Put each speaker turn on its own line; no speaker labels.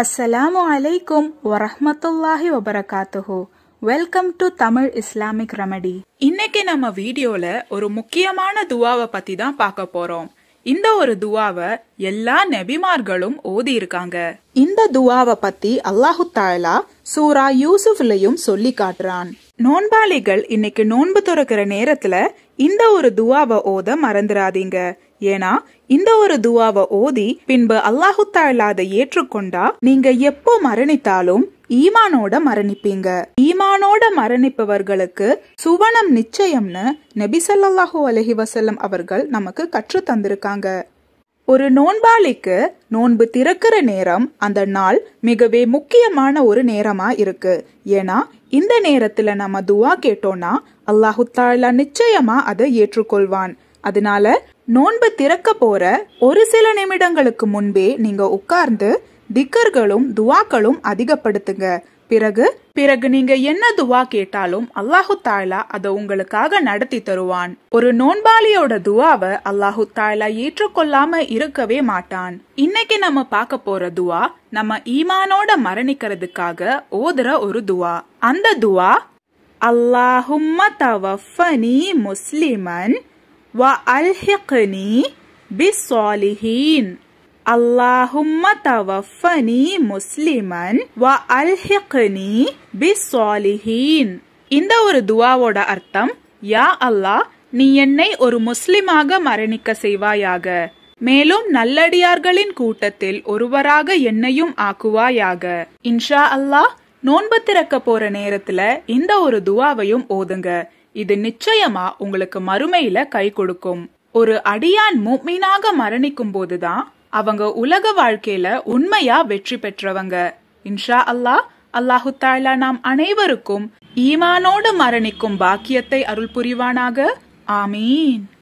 அஸ்ஸலாமு அலைக்கும் வரஹ்மத்துல்லாஹி வபரகாத்துஹு welcome to Tamil Islamic remedy இன்னைக்கு நம்ம வீடியோல ஒரு முக்கியமான துவாவை பத்தி தான் பார்க்க போறோம் இந்த ஒரு துவாவை எல்லா நெபிமார்களும் ஓதி இருக்காங்க இந்த துவாவை பத்தி அல்லாஹு தாலா சூரா யூசுஃப்லயும் சொல்லி காட்டுறான் நோன்பாளிகள் இன்னைக்கு நோன்பு துறக்கிற நேரத்துல இந்த ஒரு துவாவை ஓத மறந்துடாதீங்க ஏன்னா இந்த ஒரு துவாவை ஓதி பின்பு அல்லாஹு தாலாத ஏற்றுக்கொண்டா நீங்க எப்போ மரணித்தாலும் ஈமானோட மரணிப்பீங்க ஈமானோட மரணிப்பவர்களுக்கு சுவனம் நிச்சயம்னு நபி சல்லாஹூ அலஹி வசல்லம் அவர்கள் நமக்கு கற்று தந்திருக்காங்க ஒரு நோன்பாளிக்கு நோன்பு திறக்கிற நேரம் அந்த நாள் மிகவே முக்கியமான ஒரு நேரமா இருக்கு ஏன்னா இந்த நேரத்துல நம்ம துவா கேட்டோம்னா அல்லாஹு தாலா நிச்சயமா அதை ஏற்றுக்கொள்வான் அதனால நோன்பு திறக்க போற ஒரு சில நிமிடங்களுக்கு முன்பே நீங்க உட்கார்ந்து திக்கர்களும் துவாக்களும் அதிகப்படுத்துங்க பிறகு பிறகு நீங்க என்ன துவா கேட்டாலும் அல்லாஹு தாய்லா அதை உங்களுக்காக நடத்தி தருவான் ஒரு நோன்பாளியோட துவாவை அல்லாஹு தாய்லா ஏற்றுக்கொள்ளாம இருக்கவே மாட்டான் இன்னைக்கு நம்ம பார்க்க போற துவா நம்ம ஈமானோட மரணிக்கிறதுக்காக ஓதுற ஒரு துவா அந்த துவா அல்லாஹும்ம தவஃபனி முஸ்லிமன் வ அல்ஹிக்னி பிஸ்வாலிஹீன் اللهم توفني முஸ்லிமன் வ அல்ஹிக்னி பிஸ்ஸாலிஹீன் இந்த ஒரு துவாவோட அர்த்தம் யா அல்லாஹ் நீ என்னை ஒரு முஸ்லிமாக மரணிக்க செய்வாயாக மேலும் நல்லடியார்களின் கூட்டத்தில் ஒருவராக என்னையும் ஆக்குவாயாக இன்ஷா அல்லாஹ் நோன்பு திறக்க போற நேரத்துல இந்த ஒரு துவாவையும் ஓதுங்க இது நிச்சயமா உங்களுக்கு மறுமையில கை கொடுக்கும் ஒரு அடியான் மூமீனாக மரணிக்கும் போதுதான் அவங்க உலக வாழ்க்கையில உண்மையா வெற்றி பெற்றவங்க இன்ஷா அல்லாஹ் அல்லாஹு தாலா நாம் அனைவருக்கும் ஈமானோடு மரணிக்கும் பாக்கியத்தை அருள் புரிவானாக ஆமீன்